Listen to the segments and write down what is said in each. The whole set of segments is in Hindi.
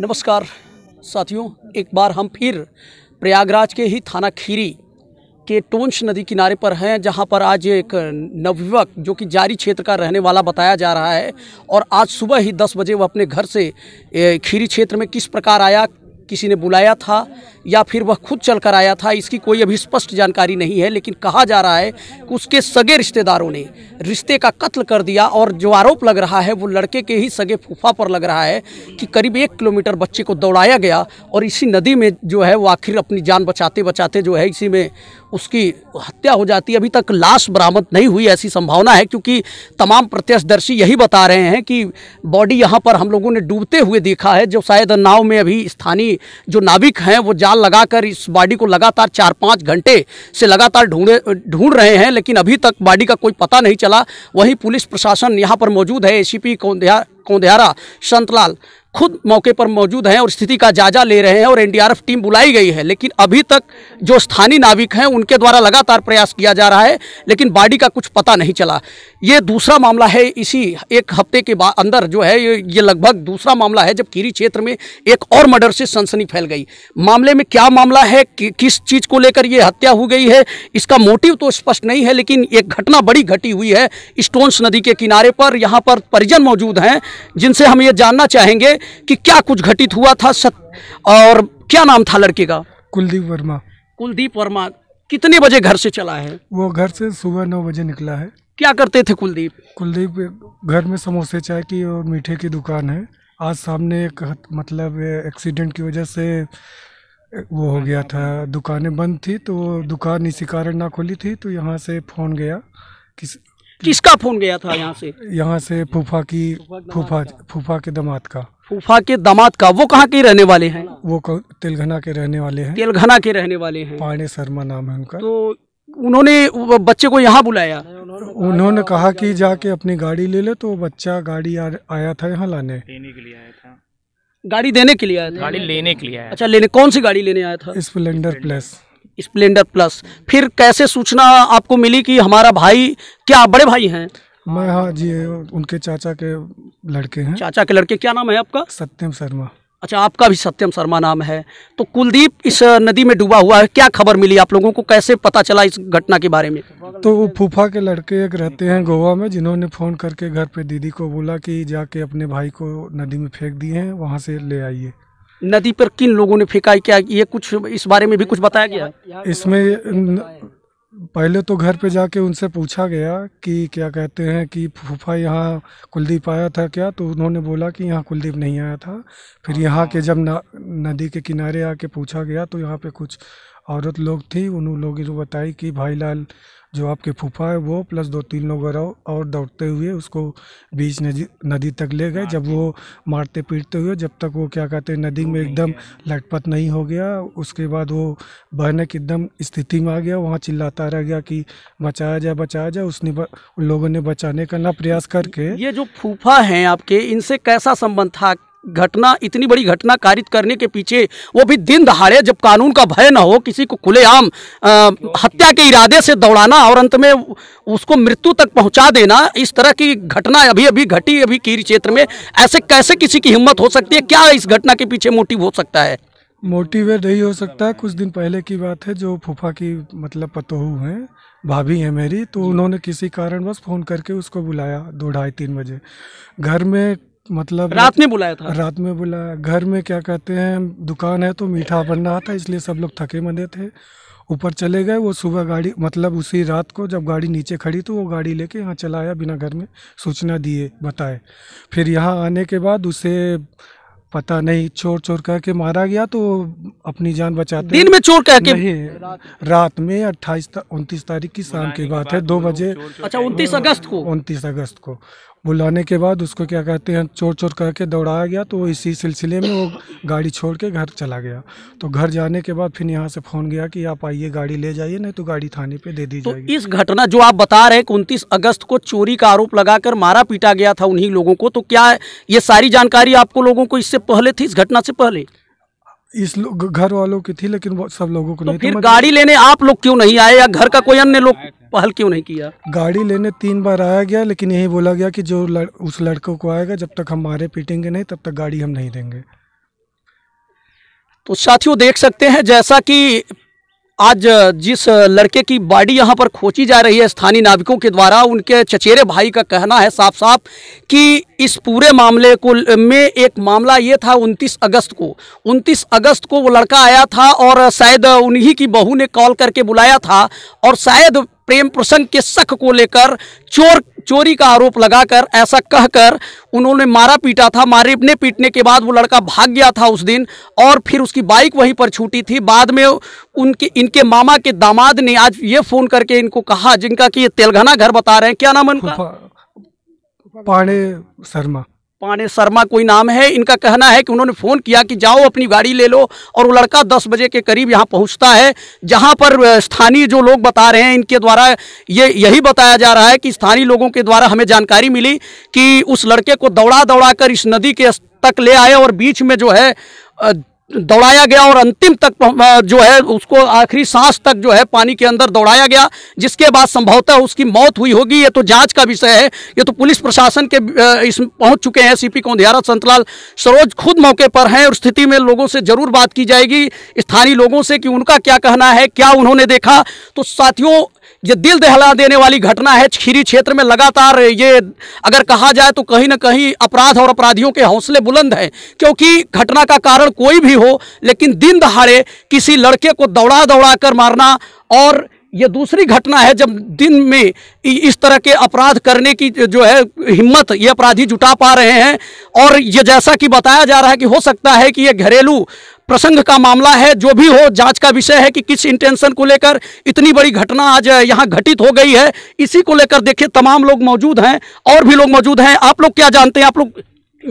नमस्कार साथियों एक बार हम फिर प्रयागराज के ही थाना खीरी के टोंश नदी किनारे पर हैं जहां पर आज एक नवयुवक जो कि जारी क्षेत्र का रहने वाला बताया जा रहा है और आज सुबह ही 10 बजे वह अपने घर से खीरी क्षेत्र में किस प्रकार आया किसी ने बुलाया था या फिर वह खुद चल कर आया था इसकी कोई अभी स्पष्ट जानकारी नहीं है लेकिन कहा जा रहा है कि उसके सगे रिश्तेदारों ने रिश्ते का कत्ल कर दिया और जो आरोप लग रहा है वो लड़के के ही सगे फूफा पर लग रहा है कि करीब एक किलोमीटर बच्चे को दौड़ाया गया और इसी नदी में जो है वो आखिर अपनी जान बचाते बचाते जो है इसी में उसकी हत्या हो जाती है अभी तक लाश बरामद नहीं हुई ऐसी संभावना है क्योंकि तमाम प्रत्यक्षदर्शी यही बता रहे हैं कि बॉडी यहाँ पर हम लोगों ने डूबते हुए देखा है जो शायद नाव में अभी स्थानीय जो नाविक हैं वो जाल लगाकर इस बॉडी को लगातार चार पाँच घंटे से लगातार ढूंढे ढूंढ रहे हैं लेकिन अभी तक बॉडी का कोई पता नहीं चला वहीं पुलिस प्रशासन यहाँ पर मौजूद है ए सी पी कौंध्या संतलाल खुद मौके पर मौजूद हैं और स्थिति का जायजा ले रहे हैं और एनडीआरएफ टीम बुलाई गई है लेकिन अभी तक जो स्थानीय नाविक हैं उनके द्वारा लगातार प्रयास किया जा रहा है लेकिन बाड़ी का कुछ पता नहीं चला ये दूसरा मामला है इसी एक हफ्ते के अंदर जो है ये, ये लगभग दूसरा मामला है जब कीरी क्षेत्र में एक और मर्डर से सनसनी फैल गई मामले में क्या मामला है कि, किस चीज़ को लेकर ये हत्या हो गई है इसका मोटिव तो स्पष्ट नहीं है लेकिन एक घटना बड़ी घटी हुई है स्टोन्स नदी के किनारे पर यहाँ पर परिजन मौजूद हैं जिनसे हम ये जानना चाहेंगे कि क्या कुछ घटित हुआ था सत और क्या नाम था लड़के का कुलदीप वर्मा कुलदीप वर्मा कितने बजे घर से चला है वो घर से सुबह नौ बजे निकला है क्या करते थे कुलदीप कुलदीप घर में समोसे चाय की और मीठे की दुकान है आज सामने एक मतलब एक्सीडेंट की वजह से वो हो गया था दुकानें बंद थी तो दुकान इसी कारण ना खुली थी तो यहाँ से फ़ोन गया किस किसका फ़ोन गया था यहाँ से यहाँ से फूफा की फूफा फूफा के दामाद का फूफा के दामाद का वो कहाँ के रहने वाले हैं वो तेलघना के रहने वाले हैं तेलघना के रहने वाले हैं पाणे शर्मा नाम है उनका तो उन्होंने बच्चे को यहाँ बुलाया उन्होंने कहा कि जाके अपनी गाड़ी ले ले तो बच्चा गाड़ी आ, आया था यहाँ लाने के लिए आया था गाड़ी देने के लिए आया था गाड़ी लेने के लिए आया अच्छा लेने कौन सी गाड़ी लेने आया था स्प्लेंडर प्लस स्प्लेंडर प्लस फिर कैसे सूचना आपको मिली कि हमारा भाई क्या बड़े भाई हैं मैं हाँ जी उनके चाचा के लड़के हैं चाचा के लड़के क्या नाम है आपका सत्यम शर्मा अच्छा आपका भी सत्यम शर्मा नाम है तो कुलदीप इस नदी में डूबा हुआ है क्या खबर मिली आप लोगों को कैसे पता चला इस घटना के बारे में तो वो फूफा के लड़के एक रहते हैं गोवा में जिन्होंने फ़ोन करके घर पे दीदी को बोला कि जाके अपने भाई को नदी में फेंक दिए हैं वहाँ से ले आइए नदी पर किन लोगों ने फेंका क्या ये कुछ इस बारे में भी कुछ बताया गया इसमें पहले तो घर पे जाके उनसे पूछा गया कि क्या कहते हैं कि फूफा यहाँ कुलदीप आया था क्या तो उन्होंने बोला कि यहाँ कुलदीप नहीं आया था फिर हाँ, यहाँ हाँ, के हाँ। जब न, नदी के किनारे आके पूछा गया तो यहाँ पे कुछ औरत लोग थी उन लोगों ने बताई कि भाई लाल जो आपके फूफा है वो प्लस दो तीन लोग और और दौड़ते हुए उसको बीच नदी नदी तक ले गए जब वो मारते पीटते हुए जब तक वो क्या कहते हैं नदी में एकदम लटपट नहीं हो गया उसके बाद वो बहने की एकदम स्थिति में आ गया वहाँ चिल्लाता रह गया कि बचाया जाए बचाया जाए उसने उन लोगों ने बचाने का ना प्रयास करके ये जो फूफा हैं आपके इनसे कैसा संबंध था घटना इतनी बड़ी घटना कारित करने के पीछे वो भी दिन दहाड़े जब कानून का भय ना हो किसी को खुलेआम हत्या के इरादे से दौड़ाना और अंत में उसको मृत्यु तक पहुंचा देना इस तरह की घटना अभी अभी घटी अभी कीर क्षेत्र में ऐसे कैसे किसी की हिम्मत हो सकती है क्या इस घटना के पीछे मोटिव हो सकता है मोटिव नहीं हो सकता है कुछ दिन पहले की बात है जो फूफा की मतलब पतोहू हैं भाभी है मेरी तो उन्होंने किसी कारणवश फ़ोन करके उसको बुलाया दो ढाई तीन बजे घर में मतलब रात में बुलाया था रात में बुलाया घर में क्या कहते हैं दुकान है तो मीठा बन रहा था इसलिए सब लोग थके मंदे थे ऊपर चले गए वो सुबह गाड़ी मतलब उसी रात को जब गाड़ी नीचे खड़ी तो वो गाड़ी लेके यहाँ चला आया बिना घर में सूचना दिए बताए फिर यहाँ आने के बाद उसे पता नहीं चोर चोर कह के मारा गया तो अपनी जान बचाते दिन में चोर कह के नहीं रात में अट्ठाईस उनतीस तारीख की शाम की बात है दो तो बजे अच्छा उनतीस अगस्त को उनतीस अगस्त को बुलाने के बाद उसको क्या कहते हैं चोर चोर करके दौड़ाया गया तो वो इसी सिलसिले में वो गाड़ी छोड़ के घर चला गया तो घर जाने के बाद फिर यहाँ से फ़ोन गया कि आप आइए गाड़ी ले जाइए नहीं तो गाड़ी थाने पे दे दी तो जाएगी इस घटना जो आप बता रहे हैं उनतीस अगस्त को चोरी का आरोप लगाकर मारा पीटा गया था उन्हीं लोगों को तो क्या ये सारी जानकारी आपको लोगों को इससे पहले थी इस घटना से पहले इस घर वालों की थी लेकिन सब लोगों को तो नहीं फिर तो गाड़ी लेने आप लोग क्यों नहीं आए या घर का कोई अन्य लोग पहल क्यों नहीं किया गाड़ी लेने तीन बार आया गया लेकिन यही बोला गया कि जो लड़, उस लड़कों को आएगा जब तक हम मारे पीटेंगे नहीं तब तक गाड़ी हम नहीं देंगे तो साथियों देख सकते हैं जैसा कि आज जिस लड़के की बॉडी यहाँ पर खोची जा रही है स्थानीय नाविकों के द्वारा उनके चचेरे भाई का कहना है साफ साफ कि इस पूरे मामले को में एक मामला ये था 29 अगस्त को 29 अगस्त को वो लड़का आया था और शायद उन्हीं की बहू ने कॉल करके बुलाया था और शायद प्रेम प्रसंग के शक को लेकर चोर चोरी का आरोप लगाकर ऐसा कहकर उन्होंने मारा पीटा था मारने पीटने के बाद वो लड़का भाग गया था उस दिन और फिर उसकी बाइक वहीं पर छूटी थी बाद में उनके इनके मामा के दामाद ने आज ये फ़ोन करके इनको कहा जिनका कि ये तेलघना घर बता रहे हैं क्या नाम है उनका पाणे शर्मा पाने शर्मा कोई नाम है इनका कहना है कि उन्होंने फ़ोन किया कि जाओ अपनी गाड़ी ले लो और वो लड़का दस बजे के करीब यहाँ पहुँचता है जहाँ पर स्थानीय जो लोग बता रहे हैं इनके द्वारा ये यही बताया जा रहा है कि स्थानीय लोगों के द्वारा हमें जानकारी मिली कि उस लड़के को दौड़ा दौड़ा कर इस नदी के तक ले आए और बीच में जो है दौड़ाया गया और अंतिम तक जो है उसको आखिरी सांस तक जो है पानी के अंदर दौड़ाया गया जिसके बाद संभवतः उसकी मौत हुई होगी ये तो जांच का विषय है ये तो पुलिस प्रशासन के इस पहुंच चुके हैं सीपी कौंधियारा संतलाल सरोज खुद मौके पर हैं और स्थिति में लोगों से जरूर बात की जाएगी स्थानीय लोगों से कि उनका क्या कहना है क्या उन्होंने देखा तो साथियों ये दिल दहला देने वाली घटना है खीरी क्षेत्र में लगातार ये अगर कहा जाए तो कहीं ना कहीं अपराध और अपराधियों के हौसले बुलंद हैं क्योंकि घटना का कारण कोई भी हो लेकिन दिन दहाड़े किसी लड़के को दौड़ा दौड़ा कर मारना और ये दूसरी घटना है जब दिन में इस तरह के अपराध करने की जो है हिम्मत ये अपराधी जुटा पा रहे हैं और ये जैसा कि बताया जा रहा है कि हो सकता है कि ये घरेलू प्रसंग का मामला है जो भी हो जांच का विषय है कि किस इंटेंशन को लेकर इतनी बड़ी घटना आज यहाँ घटित हो गई है इसी को लेकर देखिए तमाम लोग मौजूद हैं और भी लोग मौजूद हैं आप लोग क्या जानते हैं आप लोग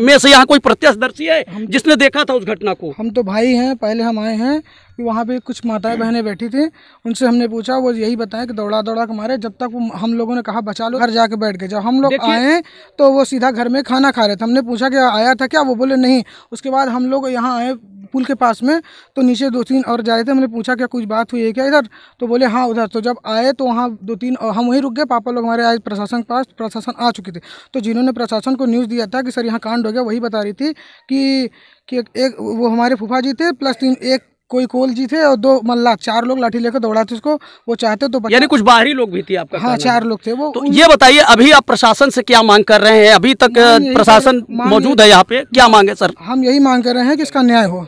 में से यहाँ कोई प्रत्यक्षदर्शी है जिसने देखा था उस घटना को हम तो भाई हैं पहले हम आए हैं कि वहाँ पे कुछ माताएं हम्म। बहनें बैठी थी उनसे हमने पूछा वो यही बताया कि दौड़ा दौड़ा के मारे जब तक हम लोगों ने कहा बचा लो घर जाके बैठ गए जब हम लोग आए तो वो सीधा घर में खाना खा रहे थे हमने पूछा कि आया था क्या वो बोले नहीं उसके बाद हम लोग यहाँ आए पुल के पास में तो नीचे दो तीन और जाए थे हमने पूछा क्या कुछ बात हुई है क्या इधर तो बोले हाँ उधर तो जब आए तो वहाँ दो तीन और हम वहीं रुक गए पापा लोग हमारे आए प्रशासन के पास प्रशासन आ चुके थे तो जिन्होंने प्रशासन को न्यूज़ दिया था कि सर यहाँ कांड हो गया वही बता रही थी कि, कि एक, वो हमारे फूफा जी थे प्लस तीन एक कोई कोल जी थे और दो मल्ला चार लोग लाठी लेकर दौड़ाते उसको वो चाहते तो यानी कुछ बाहरी लोग भी थे आपका हाँ चार लोग थे वो तो ये बताइए अभी आप प्रशासन से क्या मांग कर रहे हैं अभी तक प्रशासन मौजूद है यहाँ पे क्या मांगे सर हम यही मांग कर रहे हैं कि इसका न्याय हो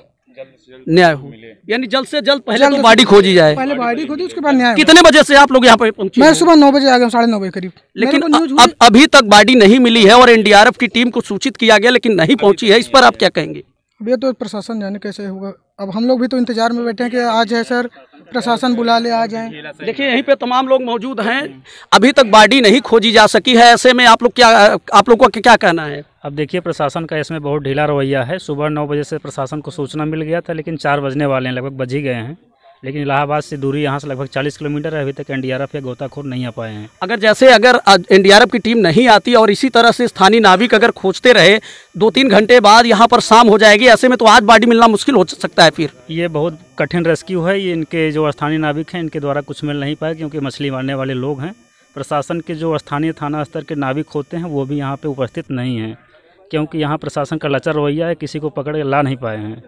न्याय हो यानी जल्द से जल्द पहले तो बाड़ी खोजी जाए पहले बाड़ी खोजी उसके बाद न्याय कितने बजे से आप लोग यहाँ पे पहुंचे मैं सुबह नौ बजे आ गया साढ़े नौ बजे करीब लेकिन अब अभी तक बाडी नहीं मिली है और एनडीआरएफ की टीम को सूचित किया गया लेकिन नहीं पहुंची है इस पर आप क्या कहेंगे अब ये तो प्रशासन जाने कैसे होगा अब हम लोग भी तो इंतजार में बैठे हैं कि आज है सर प्रशासन बुला ले आ जाए देखिए यहीं पे तमाम लोग मौजूद हैं अभी तक बाडी नहीं खोजी जा सकी है ऐसे में आप लोग क्या आप लोग का क्या कहना है अब देखिए प्रशासन का इसमें बहुत ढीला रवैया है सुबह नौ बजे से प्रशासन को सूचना मिल गया था लेकिन चार बजने वाले हैं लगभग बज ही गए हैं लेकिन इलाहाबाद से दूरी यहाँ से लगभग 40 किलोमीटर है अभी तक एनडीआरएफ या गोताखोर नहीं आ पाए हैं अगर जैसे अगर एनडीआरएफ की टीम नहीं आती और इसी तरह से स्थानीय नाविक अगर खोजते रहे दो तीन घंटे बाद यहाँ पर शाम हो जाएगी ऐसे में तो आज बाडी मिलना मुश्किल हो सकता है फिर ये बहुत कठिन रेस्क्यू है ये इनके जो स्थानीय नाविक हैं इनके द्वारा कुछ मिल नहीं पाए क्योंकि मछली मारने वाले लोग हैं प्रशासन के जो स्थानीय थाना स्तर के नाविक होते हैं वो भी यहाँ पर उपस्थित नहीं हैं क्योंकि यहाँ प्रशासन का लचर रवैया है किसी को पकड़ के ला नहीं पाए हैं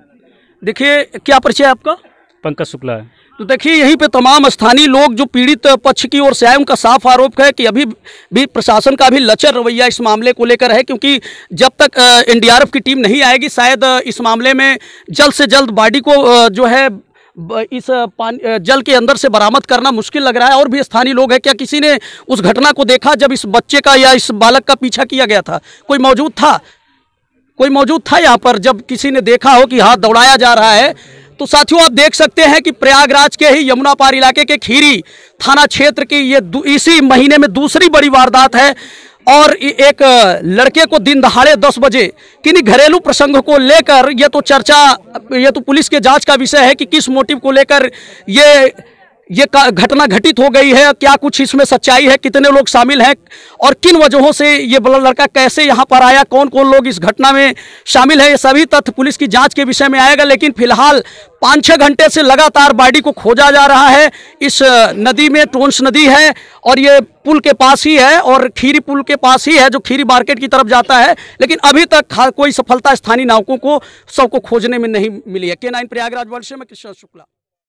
देखिए क्या परिचय आपका पंकज शुक्ला है तो देखिए यहीं पे तमाम स्थानीय लोग जो पीड़ित पक्ष की ओर से आए उनका साफ आरोप है कि अभी भी प्रशासन का भी लचर रवैया इस मामले को लेकर है क्योंकि जब तक एनडीआरएफ की टीम नहीं आएगी शायद इस मामले में जल्द से जल्द बॉडी को जो है इस पानी जल के अंदर से बरामद करना मुश्किल लग रहा है और भी स्थानीय लोग हैं क्या किसी ने उस घटना को देखा जब इस बच्चे का या इस बालक का पीछा किया गया था कोई मौजूद था कोई मौजूद था यहाँ पर जब किसी ने देखा हो कि हाथ दौड़ाया जा रहा है तो साथियों आप देख सकते हैं कि प्रयागराज के ही यमुना पार इलाके के खीरी थाना क्षेत्र की ये इसी महीने में दूसरी बड़ी वारदात है और एक लड़के को दिन दहाड़े दस बजे किन्हीं घरेलू प्रसंग को लेकर यह तो चर्चा यह तो पुलिस के जांच का विषय है कि किस मोटिव को लेकर ये ये घटना घटित हो गई है क्या कुछ इसमें सच्चाई है कितने लोग शामिल हैं और किन वजहों से ये बड़ा लड़का कैसे यहाँ पर आया कौन कौन लोग इस घटना में शामिल है ये सभी तथ्य पुलिस की जांच के विषय में आएगा लेकिन फिलहाल पाँच छः घंटे से लगातार बाड़ी को खोजा जा रहा है इस नदी में टोंस नदी है और ये पुल के पास ही है और खीरी पुल के पास ही है जो खीरी मार्केट की तरफ जाता है लेकिन अभी तक कोई सफलता स्थानीय नावकों को सबको खोजने में नहीं मिली है के नाइन प्रयागराज वर्ष में कृष्ण शुक्ला